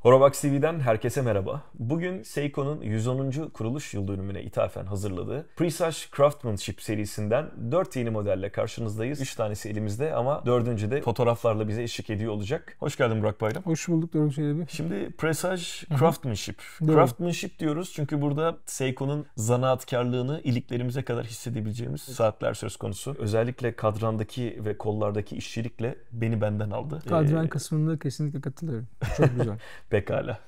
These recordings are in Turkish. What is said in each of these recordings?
Horobox TV'den herkese merhaba. Bugün Seiko'nun 110. kuruluş yıl dönümüne ithafen hazırladığı Presage Craftsmanship serisinden 4 yeni modelle karşınızdayız. 3 tanesi elimizde ama 4. de fotoğraflarla bize eşlik ediyor olacak. Hoş geldin Burak Bayram. Hoş bulduk Doruk Çelebi. Şimdi Presage Craftsmanship. craftsmanship diyoruz çünkü burada Seiko'nun zanaatkarlığını iliklerimize kadar hissedebileceğimiz saatler söz konusu. Özellikle kadrandaki ve kollardaki işçilikle beni benden aldı. Kadran ee... kısmında kesinlikle katılıyorum. Çok güzel. Pekala.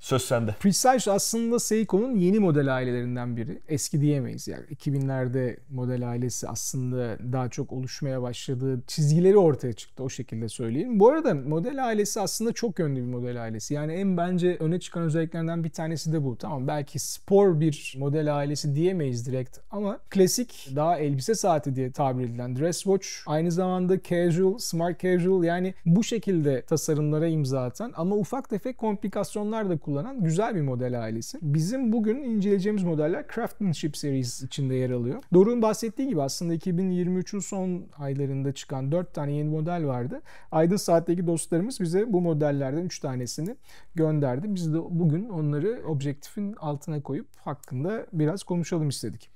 Söz sende. Prestige aslında Seiko'nun yeni model ailelerinden biri. Eski diyemeyiz yani. 2000'lerde model ailesi aslında daha çok oluşmaya başladığı çizgileri ortaya çıktı o şekilde söyleyeyim. Bu arada model ailesi aslında çok yönlü bir model ailesi. Yani en bence öne çıkan özelliklerinden bir tanesi de bu. Tamam belki spor bir model ailesi diyemeyiz direkt ama klasik daha elbise saati diye tabir edilen dress watch aynı zamanda casual, smart casual yani bu şekilde tasarımlara imza atan ama ufak tefek komplikasyonlar da kullanan güzel bir model ailesi. Bizim bugün inceleyeceğimiz modeller Craftsmanship Series içinde yer alıyor. Doruk'un bahsettiği gibi aslında 2023'ün son aylarında çıkan 4 tane yeni model vardı. Aydın Saat'teki dostlarımız bize bu modellerden 3 tanesini gönderdi. Biz de bugün onları objektifin altına koyup hakkında biraz konuşalım istedik.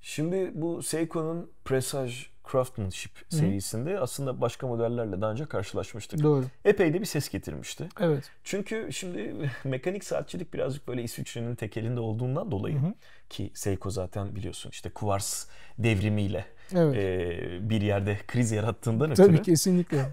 Şimdi bu Seiko'nun Presage Craftsmanship Hı-hı. aslında başka modellerle daha önce karşılaşmıştık. Doğru. Epey de bir ses getirmişti. Evet. Çünkü şimdi mekanik saatçilik birazcık böyle İsviçre'nin tekelinde olduğundan dolayı hı ki Seiko zaten biliyorsun işte kuvars devrimiyle evet. e, bir yerde kriz yarattığından Tabii ötürü. Tabii kesinlikle.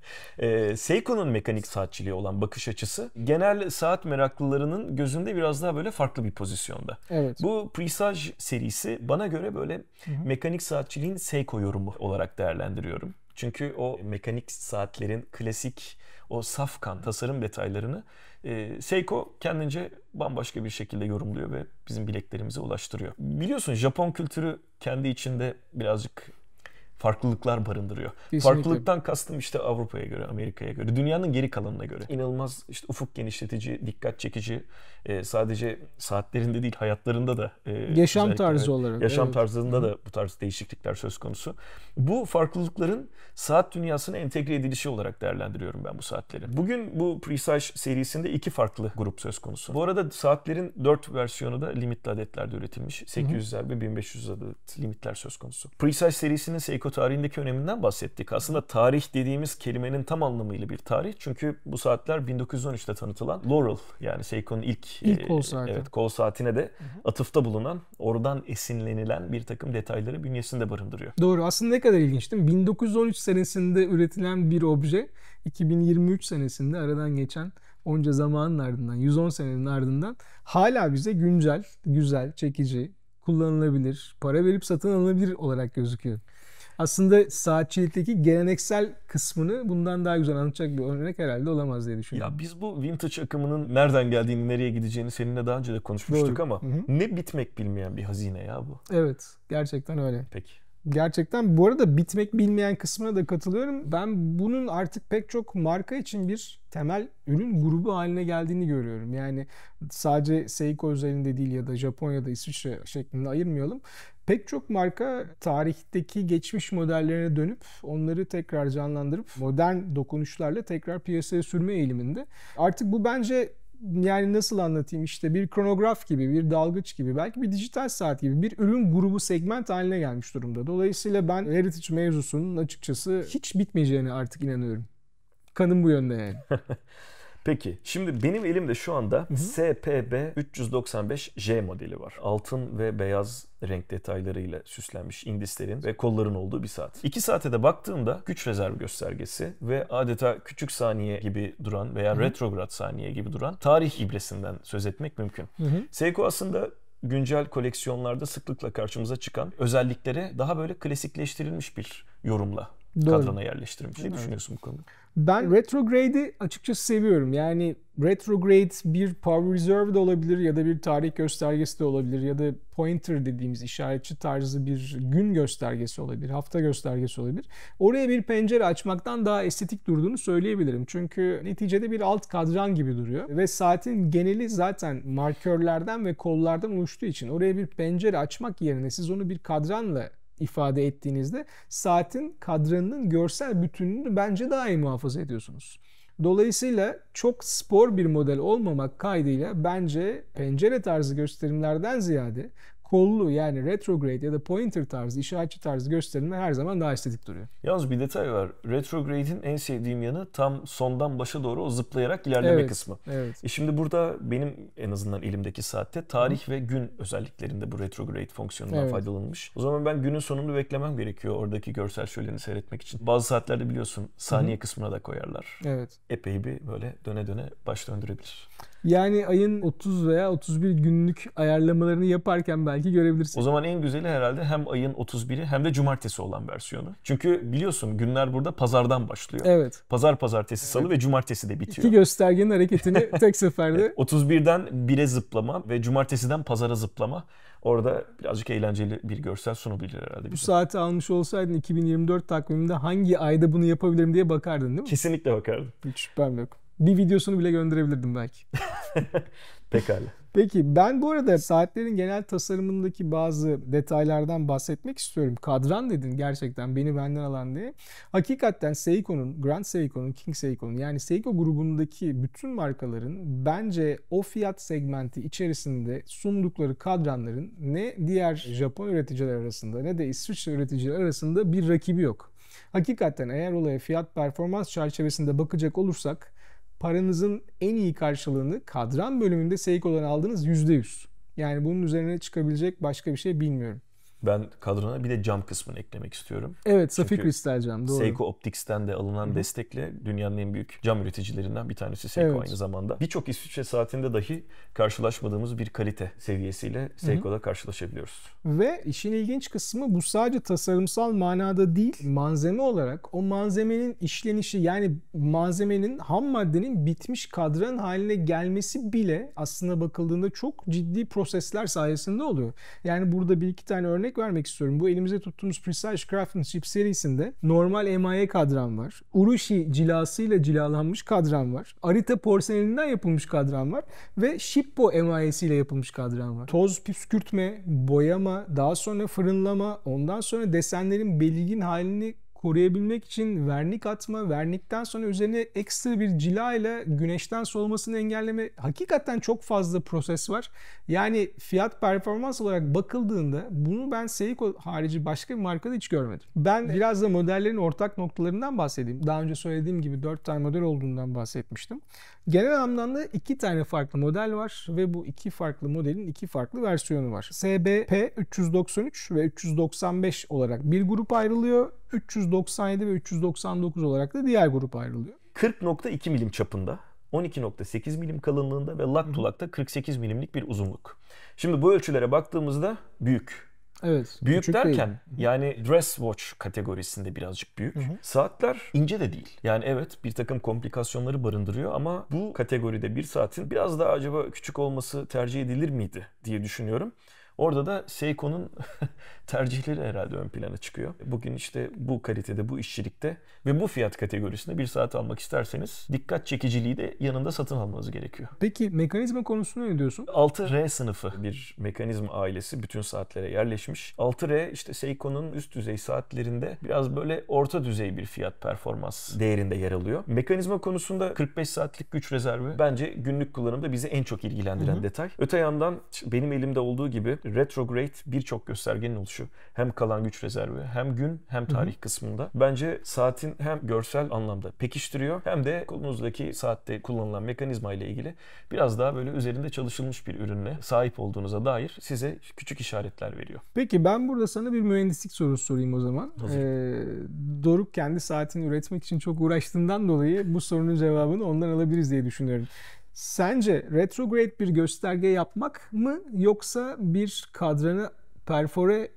e, Seiko'nun mekanik saatçiliği olan bakış açısı genel saat meraklılarının gözünde biraz daha böyle farklı bir pozisyonda. Evet. Bu Presage serisi bana göre böyle Hı-hı. mekanik saatçiliğin Seiko yorumu olarak değerlendiriyorum. Çünkü o mekanik saatlerin klasik o safkan tasarım detaylarını e, Seiko kendince bambaşka bir şekilde yorumluyor ve bizim bileklerimize ulaştırıyor. Biliyorsun Japon kültürü kendi içinde birazcık farklılıklar barındırıyor. Kesinlikle. Farklılıktan kastım işte Avrupa'ya göre, Amerika'ya göre, dünyanın geri kalanına göre. İnanılmaz işte ufuk genişletici, dikkat çekici, e, sadece saatlerinde değil hayatlarında da e, yaşam tarzı olarak yaşam evet. tarzında da bu tarz değişiklikler söz konusu. Bu farklılıkların saat dünyasına entegre edilişi olarak değerlendiriyorum ben bu saatleri. Bugün bu Presage serisinde iki farklı grup söz konusu. Bu arada saatlerin dört versiyonu da limitli adetlerde üretilmiş. 800'ler ve 1500 adet limitler söz konusu. Presage serisinin Seiko Meksiko tarihindeki öneminden bahsettik. Aslında tarih dediğimiz kelimenin tam anlamıyla bir tarih. Çünkü bu saatler 1913'te tanıtılan Laurel yani Seiko'nun ilk, ilk kol e, saati. Evet, kol saatine de atıfta bulunan oradan esinlenilen bir takım detayları bünyesinde barındırıyor. Doğru. Aslında ne kadar ilginç değil mi? 1913 senesinde üretilen bir obje 2023 senesinde aradan geçen onca zamanın ardından 110 senenin ardından hala bize güncel, güzel, çekici, kullanılabilir, para verip satın alınabilir olarak gözüküyor aslında saatçilikteki geleneksel kısmını bundan daha güzel anlatacak bir örnek herhalde olamaz diye düşünüyorum. Ya biz bu vintage akımının nereden geldiğini, nereye gideceğini seninle daha önce de konuşmuştuk Doğru. ama Hı-hı. ne bitmek bilmeyen bir hazine ya bu. Evet, gerçekten öyle. Peki. Gerçekten bu arada bitmek bilmeyen kısmına da katılıyorum. Ben bunun artık pek çok marka için bir temel ürün grubu haline geldiğini görüyorum. Yani sadece Seiko üzerinde değil ya da Japonya'da İsviçre şeklinde ayırmayalım. Pek çok marka tarihteki geçmiş modellerine dönüp onları tekrar canlandırıp modern dokunuşlarla tekrar piyasaya sürme eğiliminde. Artık bu bence yani nasıl anlatayım işte bir kronograf gibi, bir dalgıç gibi, belki bir dijital saat gibi bir ürün grubu segment haline gelmiş durumda. Dolayısıyla ben heritage mevzusunun açıkçası hiç bitmeyeceğine artık inanıyorum. Kanım bu yönde yani. Peki şimdi benim elimde şu anda Hı-hı. SPB 395J modeli var. Altın ve beyaz renk detaylarıyla süslenmiş indislerin ve kolların olduğu bir saat. 2 saate de baktığımda güç rezerv göstergesi ve adeta küçük saniye gibi duran veya Hı-hı. retrograd saniye gibi duran tarih ibresinden söz etmek mümkün. Hı-hı. Seiko aslında güncel koleksiyonlarda sıklıkla karşımıza çıkan özelliklere daha böyle klasikleştirilmiş bir yorumla Doğru. kadrona yerleştirmiş. Ne düşünüyorsun bu konuda? Ben retrograde'i açıkçası seviyorum. Yani retrograde bir power reserve de olabilir ya da bir tarih göstergesi de olabilir ya da pointer dediğimiz işaretçi tarzı bir gün göstergesi olabilir, hafta göstergesi olabilir. Oraya bir pencere açmaktan daha estetik durduğunu söyleyebilirim. Çünkü neticede bir alt kadran gibi duruyor ve saatin geneli zaten markörlerden ve kollardan oluştuğu için oraya bir pencere açmak yerine siz onu bir kadranla ifade ettiğinizde saatin kadranının görsel bütünlüğünü bence daha iyi muhafaza ediyorsunuz. Dolayısıyla çok spor bir model olmamak kaydıyla bence pencere tarzı gösterimlerden ziyade kollu yani retrograde ya da pointer tarzı, işaretçi tarzı gösterimler her zaman daha estetik duruyor. Yalnız bir detay var. Retrograde'in en sevdiğim yanı tam sondan başa doğru o zıplayarak ilerleme evet, kısmı. Evet. E şimdi burada benim en azından elimdeki saatte tarih Hı. ve gün özelliklerinde bu retrograde fonksiyonundan evet. faydalanılmış. O zaman ben günün sonunu beklemem gerekiyor oradaki görsel şöleni seyretmek için. Bazı saatlerde biliyorsun saniye Hı. kısmına da koyarlar. Evet. Epey bir böyle döne döne baş döndürebilir. Yani ayın 30 veya 31 günlük ayarlamalarını yaparken belki görebilirsin. O zaman en güzeli herhalde hem ayın 31'i hem de cumartesi olan versiyonu. Çünkü biliyorsun günler burada pazardan başlıyor. Evet. Pazar, pazartesi, salı ve cumartesi de bitiyor. İki göstergenin hareketini tek seferde. 31'den e, 1'e zıplama ve cumartesiden pazara zıplama. Orada birazcık eğlenceli bir görsel sunabilir herhalde. Bize. Bu saati almış olsaydın 2024 takviminde hangi ayda bunu yapabilirim diye bakardın değil mi? Kesinlikle bakardım. Hiç şüphem yok bir videosunu bile gönderebilirdim belki. Pekala. Peki ben bu arada saatlerin genel tasarımındaki bazı detaylardan bahsetmek istiyorum. Kadran dedin gerçekten beni benden alan diye. Hakikaten Seiko'nun, Grand Seiko'nun, King Seiko'nun yani Seiko grubundaki bütün markaların bence o fiyat segmenti içerisinde sundukları kadranların ne diğer Japon üreticiler arasında ne de İsviçre üreticiler arasında bir rakibi yok. Hakikaten eğer olaya fiyat performans çerçevesinde bakacak olursak paranızın en iyi karşılığını kadran bölümünde Seiko'dan aldığınız %100. Yani bunun üzerine çıkabilecek başka bir şey bilmiyorum ben kadrona bir de cam kısmını eklemek istiyorum. Evet, safir kristal cam. Doğru. Seiko Optics'ten de alınan Hı. destekle dünyanın en büyük cam üreticilerinden bir tanesi Seiko evet. aynı zamanda. Birçok İsviçre saatinde dahi karşılaşmadığımız bir kalite seviyesiyle Seiko'da Hı. karşılaşabiliyoruz. Ve işin ilginç kısmı bu sadece tasarımsal manada değil, malzeme olarak o malzemenin işlenişi yani malzemenin ham maddenin bitmiş kadran haline gelmesi bile aslında bakıldığında çok ciddi prosesler sayesinde oluyor. Yani burada bir iki tane örnek örnek vermek istiyorum. Bu elimize tuttuğumuz Precise Craftsmanship serisinde normal emaye kadran var. Urushi cilasıyla cilalanmış kadran var. Arita porseleninden yapılmış kadran var. Ve Shippo emayesiyle yapılmış kadran var. Toz püskürtme, boyama, daha sonra fırınlama, ondan sonra desenlerin belirgin halini koruyabilmek için vernik atma, vernikten sonra üzerine ekstra bir cila ile güneşten soğumasını engelleme hakikaten çok fazla proses var. Yani fiyat performans olarak bakıldığında bunu ben Seiko harici başka bir markada hiç görmedim. Ben biraz da modellerin ortak noktalarından bahsedeyim. Daha önce söylediğim gibi 4 tane model olduğundan bahsetmiştim. Genel anlamda 2 tane farklı model var ve bu iki farklı modelin iki farklı versiyonu var. SBP 393 ve 395 olarak bir grup ayrılıyor. 397 ve 399 olarak da diğer grup ayrılıyor. 40.2 milim çapında, 12.8 milim kalınlığında ve lak tulakta 48 milimlik bir uzunluk. Şimdi bu ölçülere baktığımızda büyük. Evet. Büyük derken değil. yani dress watch kategorisinde birazcık büyük. Hı hı. Saatler ince de değil. Yani evet bir takım komplikasyonları barındırıyor ama bu kategoride bir saatin biraz daha acaba küçük olması tercih edilir miydi diye düşünüyorum. Orada da Seiko'nun tercihleri herhalde ön plana çıkıyor. Bugün işte bu kalitede, bu işçilikte ve bu fiyat kategorisinde bir saat almak isterseniz dikkat çekiciliği de yanında satın almanız gerekiyor. Peki mekanizma konusunda ne diyorsun? 6R sınıfı bir mekanizma ailesi bütün saatlere yerleşmiş. 6R işte Seiko'nun üst düzey saatlerinde biraz böyle orta düzey bir fiyat performans değerinde yer alıyor. Mekanizma konusunda 45 saatlik güç rezervi bence günlük kullanımda bizi en çok ilgilendiren hı hı. detay. Öte yandan benim elimde olduğu gibi retrograde birçok göstergenin oluşu hem kalan güç rezervi hem gün hem tarih Hı-hı. kısmında bence saatin hem görsel anlamda pekiştiriyor hem de kolunuzdaki saatte kullanılan mekanizma ile ilgili biraz daha böyle üzerinde çalışılmış bir ürünle sahip olduğunuza dair size küçük işaretler veriyor. Peki ben burada sana bir mühendislik sorusu sorayım o zaman. Ee, Doruk kendi saatini üretmek için çok uğraştığından dolayı bu sorunun cevabını ondan alabiliriz diye düşünüyorum. Sence retrograde bir gösterge yapmak mı yoksa bir kadranı perfore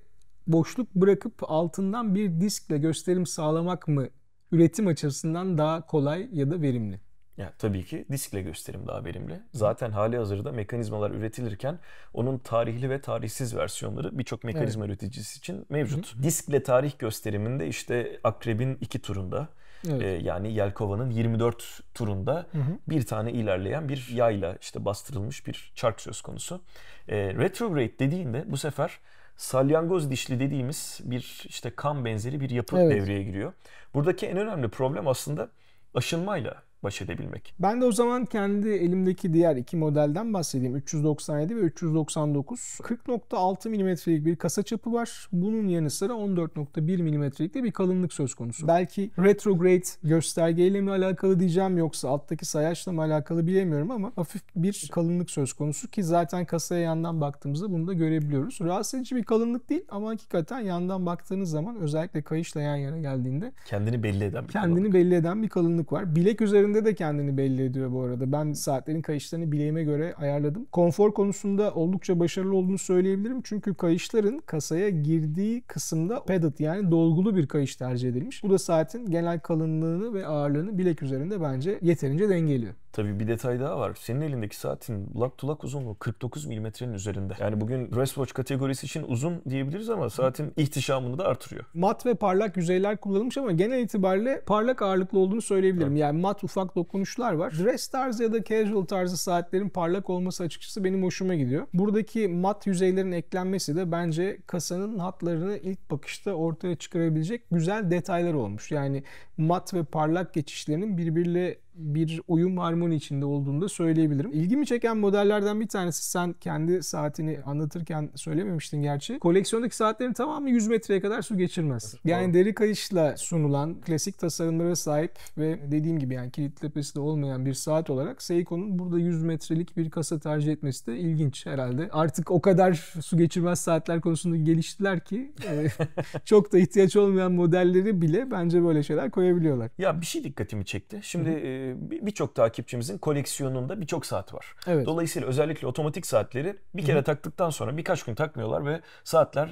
boşluk bırakıp altından bir diskle gösterim sağlamak mı üretim açısından daha kolay ya da verimli? Ya tabii ki diskle gösterim daha verimli. Zaten hali hazırda mekanizmalar üretilirken onun tarihli ve tarihsiz versiyonları birçok mekanizma evet. üreticisi için mevcut. Hı hı. Diskle tarih gösteriminde işte Akreb'in iki turunda, Evet. Ee, yani Yelkova'nın 24 turunda hı hı. bir tane ilerleyen bir yayla işte bastırılmış bir çark söz konusu. E, retrograde dediğinde bu sefer salyangoz dişli dediğimiz bir işte kan benzeri bir yapı evet. devreye giriyor. Buradaki en önemli problem aslında aşınmayla baş edebilmek. Ben de o zaman kendi elimdeki diğer iki modelden bahsedeyim. 397 ve 399. 40.6 milimetrelik bir kasa çapı var. Bunun yanı sıra 14.1 milimetrelik de bir kalınlık söz konusu. Belki retrograde göstergeyle mi alakalı diyeceğim yoksa alttaki sayaçla mı alakalı bilemiyorum ama hafif bir kalınlık söz konusu ki zaten kasaya yandan baktığımızda bunu da görebiliyoruz. Rahatsız edici bir kalınlık değil ama hakikaten yandan baktığınız zaman özellikle kayışla yan yana geldiğinde kendini belli eden bir kendini kalınlık. belli eden bir kalınlık var. Bilek üzerinde saatlerinde de kendini belli ediyor bu arada. Ben saatlerin kayışlarını bileğime göre ayarladım. Konfor konusunda oldukça başarılı olduğunu söyleyebilirim. Çünkü kayışların kasaya girdiği kısımda padded yani dolgulu bir kayış tercih edilmiş. Bu da saatin genel kalınlığını ve ağırlığını bilek üzerinde bence yeterince dengeliyor. Tabii bir detay daha var. Senin elindeki saatin lak tulak uzunluğu 49 milimetrenin üzerinde. Yani bugün wristwatch kategorisi için uzun diyebiliriz ama saatin ihtişamını da artırıyor. Mat ve parlak yüzeyler kullanılmış ama genel itibariyle parlak ağırlıklı olduğunu söyleyebilirim. Evet. Yani mat ufak dokunuşlar var. Dress tarzı ya da casual tarzı saatlerin parlak olması açıkçası benim hoşuma gidiyor. Buradaki mat yüzeylerin eklenmesi de bence kasanın hatlarını ilk bakışta ortaya çıkarabilecek güzel detaylar olmuş. Yani mat ve parlak geçişlerinin birbiriyle bir uyum harmoni içinde olduğunu da söyleyebilirim. İlgimi çeken modellerden bir tanesi sen kendi saatini anlatırken söylememiştin gerçi. Koleksiyondaki saatlerin tamamı 100 metreye kadar su geçirmez. Yani deri kayışla sunulan klasik tasarımlara sahip ve dediğim gibi yani kilit tepesi de olmayan bir saat olarak Seiko'nun burada 100 metrelik bir kasa tercih etmesi de ilginç herhalde. Artık o kadar su geçirmez saatler konusunda geliştiler ki e, çok da ihtiyaç olmayan modelleri bile bence böyle şeyler koyabiliyorlar. Ya bir şey dikkatimi çekti. Şimdi e, birçok takipçimizin koleksiyonunda birçok saat var. Evet. Dolayısıyla özellikle otomatik saatleri bir kere Hı-hı. taktıktan sonra birkaç gün takmıyorlar ve saatler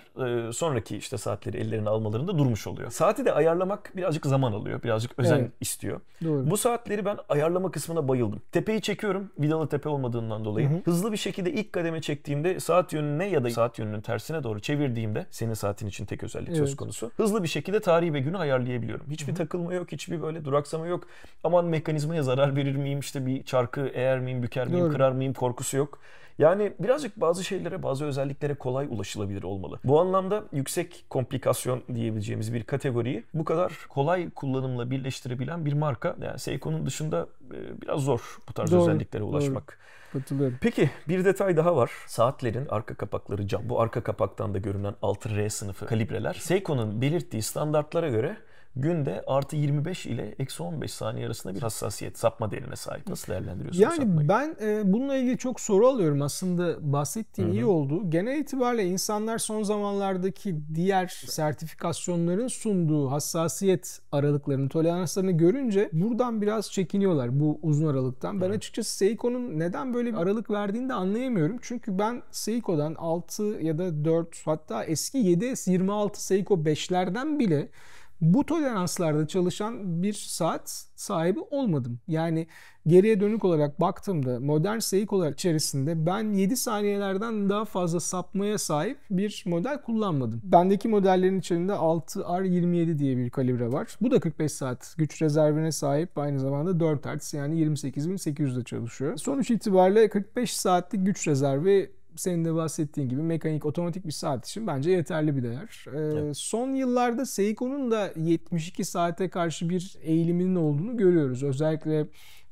e, sonraki işte saatleri ellerine almalarında durmuş oluyor. Saati de ayarlamak birazcık zaman alıyor. Birazcık özen evet. istiyor. Doğru. Bu saatleri ben ayarlama kısmına bayıldım. Tepeyi çekiyorum. Vidalı tepe olmadığından dolayı. Hı-hı. Hızlı bir şekilde ilk kademe çektiğimde saat yönüne ya da saat yönünün tersine doğru çevirdiğimde senin saatin için tek özellik evet. söz konusu. Hızlı bir şekilde tarihi ve günü ayarlayabiliyorum. Hiçbir Hı-hı. takılma yok, hiçbir böyle duraksama yok. Aman mekanik organizmaya zarar verir miyim? İşte bir çarkı eğer miyim, büker miyim, Doğru. kırar mıyım korkusu yok. Yani birazcık bazı şeylere, bazı özelliklere kolay ulaşılabilir olmalı. Bu anlamda yüksek komplikasyon diyebileceğimiz bir kategoriyi bu kadar kolay kullanımla birleştirebilen bir marka. Yani Seiko'nun dışında e, biraz zor bu tarz doğru, özelliklere ulaşmak. Doğru. Peki bir detay daha var. Saatlerin arka kapakları cam. Bu arka kapaktan da görünen 6R sınıfı kalibreler Seiko'nun belirttiği standartlara göre günde artı 25 ile eksi 15 saniye arasında bir hassasiyet sapma değerine sahip. Nasıl değerlendiriyorsunuz yani sapmayı? ben e, bununla ilgili çok soru alıyorum aslında bahsettiğin iyi oldu. Genel itibariyle insanlar son zamanlardaki diğer sertifikasyonların sunduğu hassasiyet aralıklarını, toleranslarını görünce buradan biraz çekiniyorlar bu uzun aralıktan. Ben Hı-hı. açıkçası Seiko'nun neden böyle bir aralık verdiğini de anlayamıyorum. Çünkü ben Seiko'dan 6 ya da 4 hatta eski 7S26 Seiko 5'lerden bile bu toleranslarda çalışan bir saat sahibi olmadım. Yani geriye dönük olarak baktığımda modern seyik olarak içerisinde ben 7 saniyelerden daha fazla sapmaya sahip bir model kullanmadım. Bendeki modellerin içerisinde 6R27 diye bir kalibre var. Bu da 45 saat güç rezervine sahip aynı zamanda 4 Hz yani 28800'de çalışıyor. Sonuç itibariyle 45 saatlik güç rezervi senin de bahsettiğin gibi mekanik otomatik bir saat için bence yeterli bir değer. Ee, evet. Son yıllarda Seiko'nun da 72 saate karşı bir eğiliminin olduğunu görüyoruz. Özellikle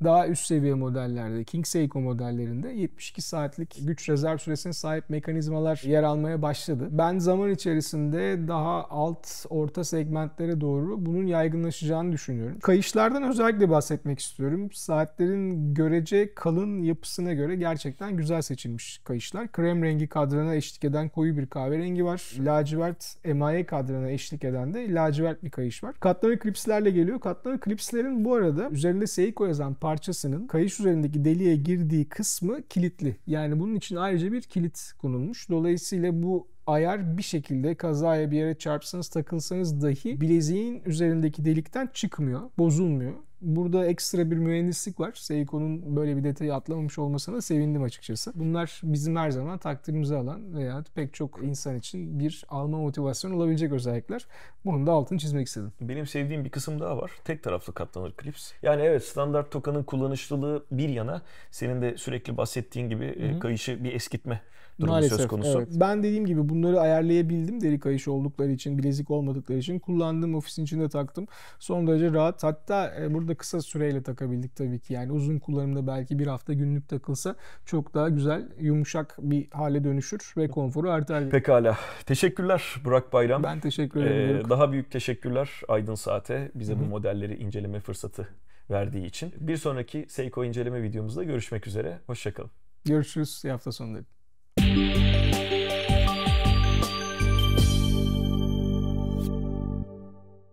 daha üst seviye modellerde, King Seiko modellerinde 72 saatlik güç rezerv süresine sahip mekanizmalar yer almaya başladı. Ben zaman içerisinde daha alt, orta segmentlere doğru bunun yaygınlaşacağını düşünüyorum. Kayışlardan özellikle bahsetmek istiyorum. Saatlerin görece kalın yapısına göre gerçekten güzel seçilmiş kayışlar. Krem rengi kadrana eşlik eden koyu bir kahverengi var. Lacivert emaye kadrana eşlik eden de lacivert bir kayış var. Katları klipslerle geliyor. Katları klipslerin bu arada üzerinde Seiko yazan parçasının kayış üzerindeki deliğe girdiği kısmı kilitli. Yani bunun için ayrıca bir kilit konulmuş. Dolayısıyla bu ayar bir şekilde kazaya bir yere çarpsanız takılsanız dahi bileziğin üzerindeki delikten çıkmıyor, bozulmuyor. Burada ekstra bir mühendislik var. Seiko'nun böyle bir detayı atlamamış olmasına sevindim açıkçası. Bunlar bizim her zaman takdirimizi alan veya pek çok insan için bir alma motivasyon olabilecek özellikler. Bunun da altını çizmek istedim. Benim sevdiğim bir kısım daha var. Tek taraflı katlanır klips. Yani evet standart tokanın kullanışlılığı bir yana senin de sürekli bahsettiğin gibi Hı-hı. E, kayışı bir eskitme durumu Maalesef, söz konusu. Evet. Ben dediğim gibi bunları ayarlayabildim deri kayışı oldukları için, bilezik olmadıkları için. Kullandığım ofisin içinde taktım. Son derece rahat. Hatta e, burada da kısa süreyle takabildik tabii ki. Yani uzun kullanımda belki bir hafta günlük takılsa çok daha güzel, yumuşak bir hale dönüşür ve konforu artar. Pekala. Teşekkürler Burak Bayram. Ben teşekkür ederim. Ee, daha büyük teşekkürler Aydın Saat'e bize Hı-hı. bu modelleri inceleme fırsatı verdiği için. Bir sonraki Seiko inceleme videomuzda görüşmek üzere. Hoşçakalın. Görüşürüz. İyi hafta sonları.